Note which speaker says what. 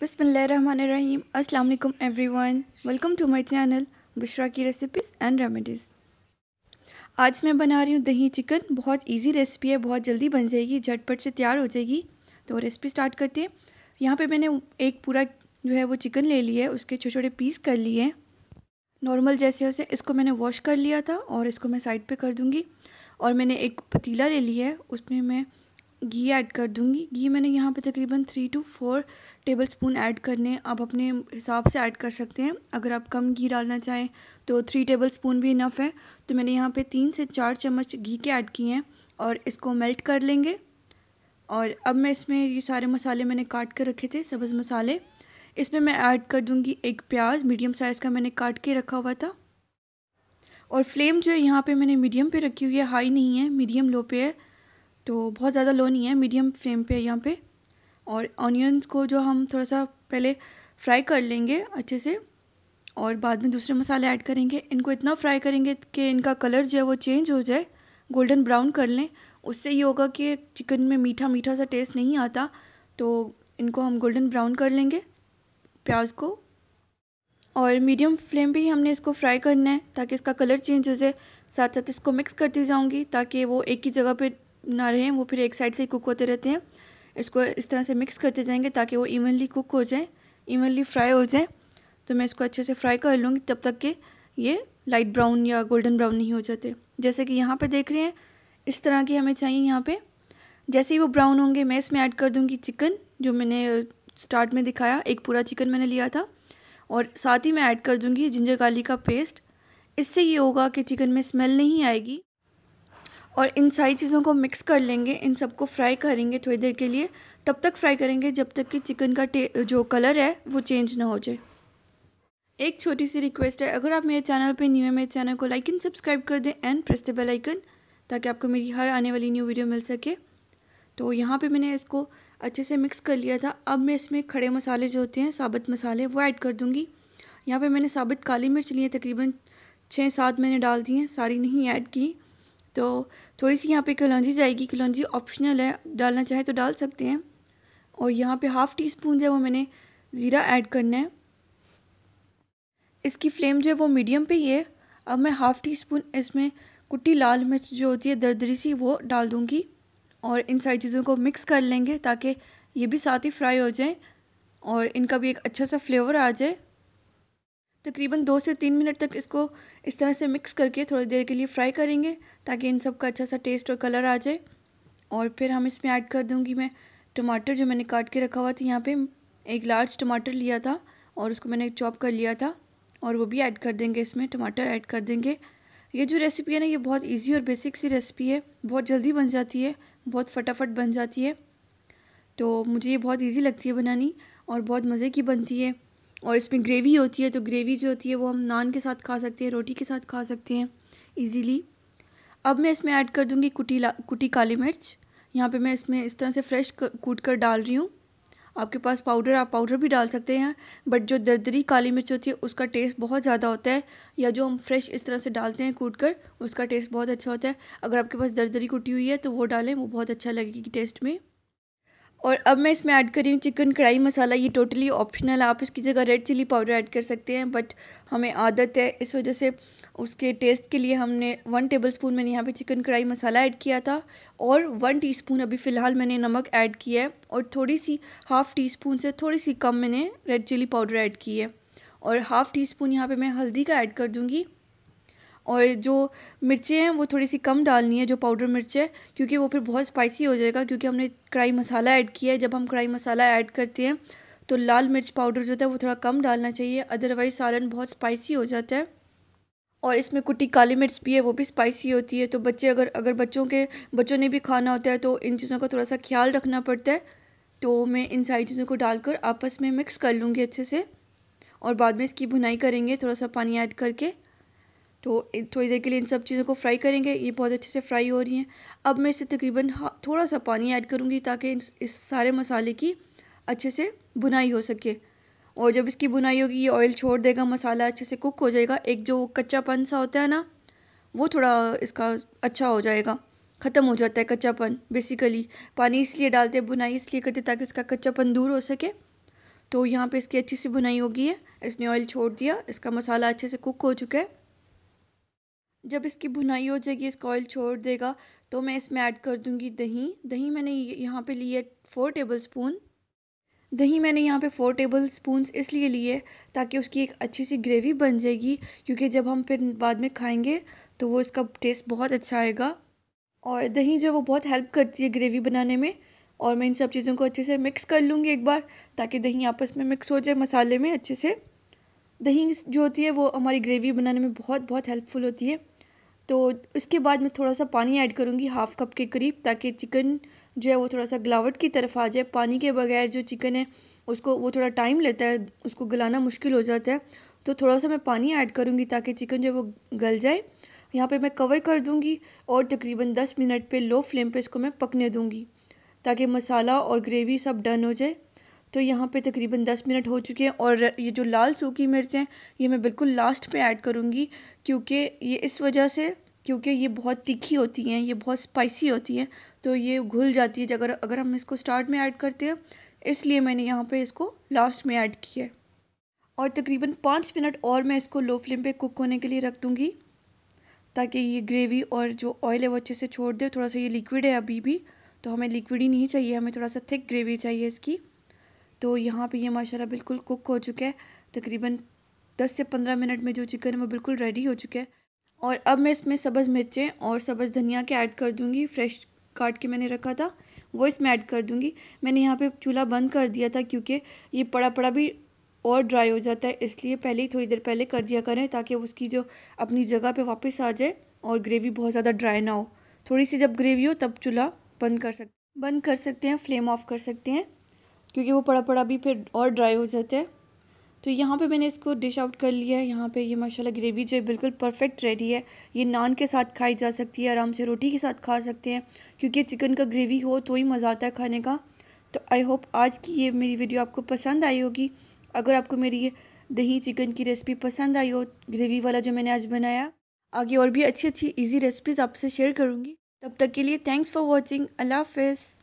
Speaker 1: बिसमीम अल्लाम everyone welcome to my channel Bushra की रेसिपीज़ एंड रेमेडीज़ आज मैं बना रही हूँ दही चिकन बहुत इजी रेसिपी है बहुत जल्दी बन जाएगी झटपट से तैयार हो जाएगी तो रेसिपी स्टार्ट करते हैं यहाँ पे मैंने एक पूरा जो है वो चिकन ले लिया है उसके छोटे छोटे पीस कर लिए नॉर्मल जैसे वैसे इसको मैंने वॉश कर लिया था और इसको मैं साइड पर कर दूँगी और मैंने एक पतीला ले लिया है उसमें मैं घी ऐड कर दूँगी घी मैंने यहाँ पे तकरीबन three to four tablespoon add करने आप अपने हिसाब से ऐड कर सकते हैं अगर आप कम घी डालना चाहें तो थ्री टेबल स्पून भी इनफ है तो मैंने यहाँ पे तीन से चार चम्मच घी के ऐड किए हैं और इसको मेल्ट कर लेंगे और अब मैं इसमें ये सारे मसाले मैंने काट कर रखे थे सब्ज़ मसाले इसमें मैं ऐड कर दूँगी एक प्याज मीडियम साइज़ का मैंने काट के रखा हुआ था और फ्लेम जो है यहाँ पर मैंने मीडियम पर रखी हुई है हाई नहीं है मीडियम लो पे है तो बहुत ज़्यादा लो नहीं है मीडियम फ्लेम पे यहाँ पे और ऑनियन को जो हम थोड़ा सा पहले फ्राई कर लेंगे अच्छे से और बाद में दूसरे मसाले ऐड करेंगे इनको इतना फ्राई करेंगे कि इनका कलर जो है वो चेंज हो जाए गोल्डन ब्राउन कर लें उससे ये होगा कि चिकन में मीठा मीठा सा टेस्ट नहीं आता तो इनको हम गोल्डन ब्राउन कर लेंगे प्याज को और मीडियम फ्लेम पे ही हमने इसको फ्राई करना है ताकि इसका कलर चेंज हो जाए साथ साथ इसको मिक्स करती जाऊंगी ताकि वो एक ही जगह पे ना रहें वो फिर एक साइड से कुक होते रहते हैं इसको इस तरह से मिक्स करते जाएंगे ताकि वो इवनली कुक हो जाए इवनली फ्राई हो जाए तो मैं इसको अच्छे से फ्राई कर लूँगी तब तक कि ये लाइट ब्राउन या गोल्डन ब्राउन नहीं हो जाते जैसे कि यहाँ पे देख रहे हैं इस तरह की हमें चाहिए यहाँ पे जैसे ही वो ब्राउन होंगे मैं इसमें ऐड कर दूँगी चिकन जो मैंने स्टार्ट में दिखाया एक पूरा चिकन मैंने लिया था और साथ ही मैं ऐड कर दूँगी जिंजर गार्लिक का पेस्ट इससे ये होगा कि चिकन में स्मेल नहीं आएगी और इन सारी चीज़ों को मिक्स कर लेंगे इन सबको फ्राई करेंगे थोड़ी देर के लिए तब तक फ्राई करेंगे जब तक कि चिकन का जो कलर है वो चेंज ना हो जाए एक छोटी सी रिक्वेस्ट है अगर आप मेरे चैनल पे न्यू है मेरे चैनल को लाइक एंड सब्सक्राइब कर दें and press the bell icon ताकि आपको मेरी हर आने वाली न्यू वीडियो मिल सके तो यहाँ पे मैंने इसको अच्छे से मिक्स कर लिया था अब मैं इसमें खड़े मसाले जो होते हैं साबुत मसाले वो ऐड कर दूँगी यहाँ पर मैंने साबुत काली मिर्च लिए तकरीबन छः सात मैंने डाल दी हैं सारी नहीं ऐड की तो थोड़ी सी यहाँ पे कलौजी जाएगी कलौजी ऑप्शनल है डालना चाहे तो डाल सकते हैं और यहाँ पे हाफ़ टी स्पून जो है वो मैंने ज़ीरा ऐड करना है इसकी फ्लेम जो है वो मीडियम पे ही है अब मैं हाफ़ टी स्पून इसमें कुट्टी लाल मिर्च जो होती है दरदरी सी वो डाल दूँगी और इन सारी चीज़ों को मिक्स कर लेंगे ताकि ये भी साथ ही फ्राई हो जाए और इनका भी एक अच्छा सा फ्लेवर आ जाए तकरीबन दो से तीन मिनट तक इसको इस तरह से मिक्स करके थोड़ी देर के लिए फ्राई करेंगे ताकि इन सब का अच्छा सा टेस्ट और कलर आ जाए और फिर हम इसमें ऐड कर दूँगी मैं टमाटर जो मैंने काट के रखा हुआ था यहाँ पे एक लार्ज टमाटर लिया था और उसको मैंने चॉप कर लिया था और वो भी ऐड कर देंगे इसमें टमाटर ऐड कर देंगे ये जो रेसिपी है ना ये बहुत इजी और बेसिक सी रेसिपी है बहुत जल्दी बन जाती है बहुत फटाफट बन जाती है तो मुझे ये बहुत इजी लगती है बनानी और बहुत मज़े की बनती है और इसमें ग्रेवी होती है तो ग्रेवी जो होती है वो हम नान के साथ खा सकते हैं रोटी के साथ खा सकते हैं इजीली अब मैं इसमें ऐड कर दूँगी कुटी ला कुटी काली मिर्च यहाँ पे मैं इसमें इस तरह से फ्रेश कूट कर डाल रही हूँ आपके पास पाउडर आप पाउडर भी डाल सकते हैं बट जो दरदरी काली मिर्च होती है उसका टेस्ट बहुत ज़्यादा होता है या जो हम फ्रेश इस तरह से डालते हैं कूट कर उसका टेस्ट बहुत अच्छा होता है अगर आपके पास दरदरी कुटी हुई है तो वो डालें वो बहुत अच्छा लगेगी टेस्ट में और अब मैं इसमें ऐड कर रही हूँ चिकन कढ़ाई मसाला ये टोटली ऑप्शनल है आप इसकी जगह रेड चिली पाउडर ऐड कर सकते हैं बट हमें आदत है इस वजह से उसके टेस्ट के लिए हमने वन टेबल स्पून मैंने यहाँ पे चिकन कढ़ाई मसाला ऐड किया था और वन टीस्पून अभी फ़िलहाल मैंने नमक ऐड किया है और थोड़ी सी हाफ़ टी स्पून से थोड़ी सी कम मैंने रेड चिली पाउडर ऐड की है और हाफ़ टी स्पून यहाँ पर मैं हल्दी का ऐड कर दूँगी और जो मिर्चें हैं वो थोड़ी सी कम डालनी है जो पाउडर मिर्च है क्योंकि वो फिर बहुत स्पाइसी हो जाएगा क्योंकि हमने कढ़ाई मसाला ऐड किया है जब हम कढ़ाई मसाला ऐड करते हैं तो लाल मिर्च पाउडर जो होता है वो थोड़ा कम डालना चाहिए अदरवाइज़ सालन बहुत स्पाइसी हो जाता है और इसमें कुटी काली मिर्च भी है वो भी स्पाइसी होती है तो बच्चे अगर अगर बच्चों के बच्चों ने भी खाना होता है तो इन चीज़ों का थोड़ा सा ख्याल रखना पड़ता है तो मैं इन सारी चीज़ों को डालकर आपस में मिक्स कर लूँगी अच्छे से और बाद में इसकी भुनाई करेंगे थोड़ा सा पानी ऐड करके तो थोड़ी देर के लिए इन सब चीज़ों को फ्राई करेंगे ये बहुत अच्छे से फ्राई हो रही हैं अब मैं इसे तकरीबन थोड़ा सा पानी ऐड करूँगी ताकि इस सारे मसाले की अच्छे से बुनाई हो सके और जब इसकी बुनाई होगी ये ऑयल छोड़ देगा मसाला अच्छे से कुक हो जाएगा एक जो कच्चापन सा होता है ना वो थोड़ा इसका अच्छा हो जाएगा ख़त्म हो जाता है कच्चापन बेसिकली पानी इसलिए डालते हैं बुनाई इसलिए करते ताकि इसका कच्चापन दूर हो सके तो यहाँ पे इसकी अच्छी सी बुनाई होगी है इसने ऑयल छोड़ दिया इसका मसाला अच्छे से कुक हो चुका है जब इसकी भुनाई हो जाएगी इसका ऑयल छोड़ देगा तो मैं इसमें ऐड कर दूंगी दही दही मैंने यहाँ पे ली है फोर टेबल स्पून दही मैंने यहाँ पे फोर टेबल स्पून इसलिए लिए ताकि उसकी एक अच्छी सी ग्रेवी बन जाएगी क्योंकि जब हम फिर बाद में खाएंगे तो वो इसका टेस्ट बहुत अच्छा आएगा और दही जो वो बहुत हेल्प करती है ग्रेवी बनाने में और मैं इन सब चीज़ों को अच्छे से मिक्स कर लूँगी एक बार ताकि दही आपस में मिक्स हो जाए मसाले में अच्छे से दही जो होती है वो हमारी ग्रेवी बनाने में बहुत बहुत हेल्पफुल होती है तो उसके बाद मैं थोड़ा सा पानी ऐड करूँगी हाफ़ कप के करीब ताकि चिकन जो है वो थोड़ा सा गलावट की तरफ आ जाए पानी के बगैर जो चिकन है उसको वो थोड़ा टाइम लेता है उसको गलाना मुश्किल हो जाता है तो थोड़ा सा मैं पानी ऐड करूँगी ताकि चिकन जो है वो गल जाए यहाँ पे मैं कवर कर दूँगी और तकरीबन दस मिनट पे लो फ्लेम पे इसको मैं पकने दूँगी ताकि मसाला और ग्रेवी सब डन हो जाए तो यहाँ पे तकरीबन दस मिनट हो चुके हैं और ये जो लाल सूखी मिर्च हैं ये मैं बिल्कुल लास्ट पे ऐड करूँगी क्योंकि ये इस वजह से क्योंकि ये बहुत तीखी होती हैं ये बहुत स्पाइसी होती हैं तो ये घुल जाती है अगर अगर हम इसको स्टार्ट में ऐड करते हैं इसलिए मैंने यहाँ पे इसको लास्ट में ऐड किया है और तकरीबन पाँच मिनट और मैं इसको लो फ्लेम पे कुक होने के लिए रख दूँगी ताकि ये ग्रेवी और जो ऑयल है वो अच्छे से छोड़ दे थोड़ा सा ये लिक्विड है अभी भी तो हमें लिक्विड ही नहीं चाहिए हमें थोड़ा सा थिक ग्रेवी चाहिए इसकी तो यहाँ पे ये माशाल्लाह बिल्कुल कुक हो चुका है तकरीबन दस से पंद्रह मिनट में जो चिकन है वो बिल्कुल रेडी हो चुका है और अब मैं इसमें सब्ज़ मिर्चें और सब्ज़ धनिया के ऐड कर दूँगी फ्रेश काट के मैंने रखा था वो इसमें ऐड कर दूँगी मैंने यहाँ पर चूल्हा बंद कर दिया था क्योंकि ये पड़ा पड़ा भी और ड्राई हो जाता है इसलिए पहले ही थोड़ी देर पहले कर दिया करें ताकि उसकी जो अपनी जगह पे वापस आ जाए और ग्रेवी बहुत ज़्यादा ड्राई ना हो थोड़ी सी जब ग्रेवी हो तब चूल्हा बंद कर सकते बंद कर सकते हैं फ्लेम ऑफ कर सकते हैं क्योंकि वो पड़ा पड़ा भी फिर और ड्राई हो जाता है तो यहाँ पे मैंने इसको डिश आउट कर लिया है यहाँ पे ये माशाल्लाह ग्रेवी जो है बिल्कुल परफेक्ट रेडी है ये नान के साथ खाई जा सकती है आराम से रोटी के साथ खा सकते हैं क्योंकि चिकन का ग्रेवी हो तो ही मज़ा आता है खाने का तो आई होप आज की ये मेरी वीडियो आपको पसंद आई होगी अगर आपको मेरी ये दही चिकन की रेसिपी पसंद आई हो ग्रेवी वाला जो मैंने आज बनाया आगे और भी अच्छी अच्छी ईजी रेसिपीज़ आपसे शेयर करूँगी तब तक के लिए थैंक्स फॉर वॉचिंग अल्लाह हाफिज़